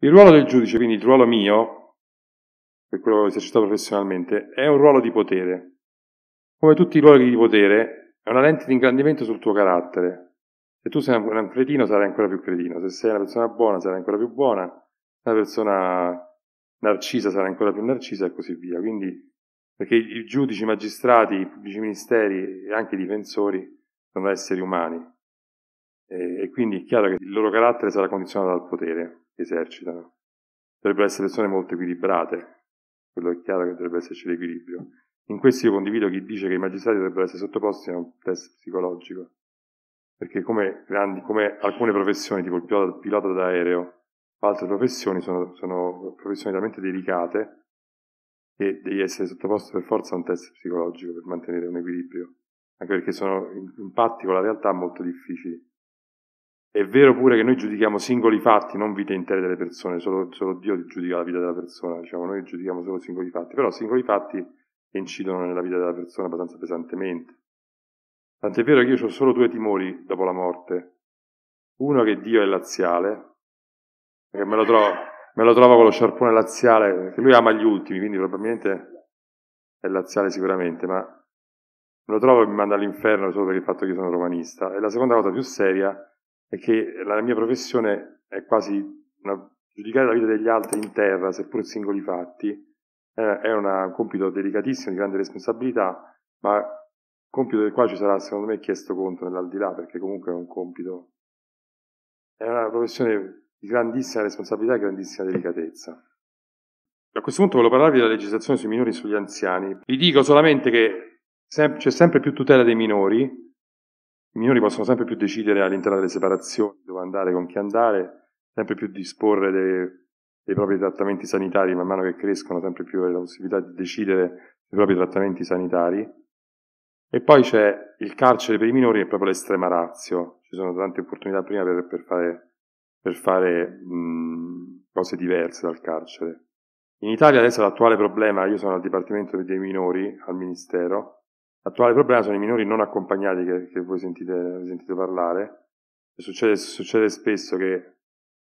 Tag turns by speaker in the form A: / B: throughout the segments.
A: Il ruolo del giudice, quindi il ruolo mio, per quello che ho esercitato professionalmente, è un ruolo di potere. Come tutti i ruoli di potere, è una lente di ingrandimento sul tuo carattere. Se tu sei un cretino sarai ancora più cretino, se sei una persona buona sarai ancora più buona, Se sei una persona narcisa sarai ancora più narcisa e così via. Quindi, perché i giudici, i magistrati, i pubblici ministeri e anche i difensori sono esseri umani, e, e quindi è chiaro che il loro carattere sarà condizionato dal potere che esercitano. Dovrebbero essere persone molto equilibrate, quello è chiaro che dovrebbe esserci l'equilibrio. In questo io condivido chi dice che i magistrati dovrebbero essere sottoposti a un test psicologico, perché come, grandi, come alcune professioni, tipo il pilota, pilota d'aereo, altre professioni sono, sono, professioni talmente delicate che devi essere sottoposto per forza a un test psicologico per mantenere un equilibrio, anche perché sono impatti con la realtà molto difficili. È vero pure che noi giudichiamo singoli fatti, non vite intere delle persone, solo, solo Dio giudica la vita della persona, diciamo, noi giudichiamo solo singoli fatti, però singoli fatti incidono nella vita della persona abbastanza pesantemente. Tant'è vero che io ho solo due timori dopo la morte. Uno che Dio è laziale, perché me lo trovo, me lo trovo con lo sciarpone laziale, che lui ama gli ultimi, quindi probabilmente è laziale sicuramente, ma me lo trovo e mi manda all'inferno solo per il fatto che io sono romanista. E la seconda cosa più seria è che la mia professione è quasi una, giudicare la vita degli altri in terra, seppur singoli fatti, eh, è una, un compito delicatissimo, di grande responsabilità, ma compito del quale ci sarà, secondo me, chiesto conto nell'aldilà, perché comunque è un compito, è una professione di grandissima responsabilità e grandissima delicatezza. A questo punto volevo parlarvi della legislazione sui minori e sugli anziani. Vi dico solamente che c'è sempre più tutela dei minori, i minori possono sempre più decidere all'interno delle separazioni dove andare, con chi andare, sempre più disporre dei, dei propri trattamenti sanitari man mano che crescono, sempre più la possibilità di decidere i propri trattamenti sanitari. E poi c'è il carcere per i minori, è proprio l'estrema razio. Ci sono tante opportunità prima per, per fare, per fare mh, mhmm, cose diverse dal carcere. In Italia adesso l'attuale problema, io sono al Dipartimento dei minori, al Ministero, L'attuale problema sono i minori non accompagnati che, che voi sentite, sentite parlare. Succede, succede, spesso che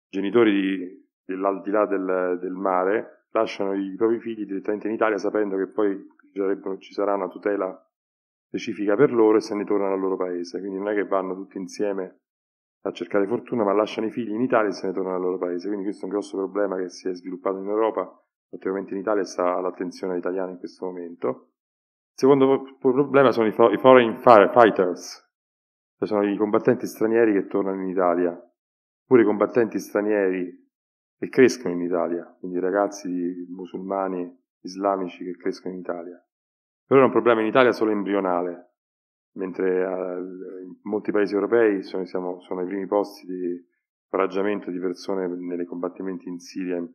A: genitori di, dell'aldilà del, del, mare lasciano i propri figli direttamente in Italia sapendo che poi ci sarà una tutela specifica per loro e se ne tornano al loro paese. Quindi non è che vanno tutti insieme a cercare fortuna, ma lasciano i figli in Italia e se ne tornano al loro paese. Quindi questo è un grosso problema che si è sviluppato in Europa, attualmente in Italia sta all'attenzione italiana in questo momento secondo problema sono i, i foreign fighters, cioè sono i combattenti stranieri che tornano in Italia, oppure i combattenti stranieri che crescono in Italia, quindi ragazzi musulmani, islamici che crescono in Italia. Però è un problema in Italia solo embrionale, mentre eh, in molti paesi europei sono, siamo, sono ai primi posti di foraggiamento di persone nei combattimenti in Siria, eh,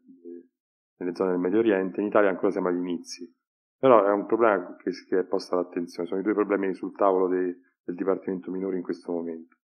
A: nelle zone del Medio Oriente, in Italia ancora siamo agli inizi. Però è un problema che, che è posta all'attenzione, sono i due problemi sul tavolo dei, del Dipartimento Minori in questo momento.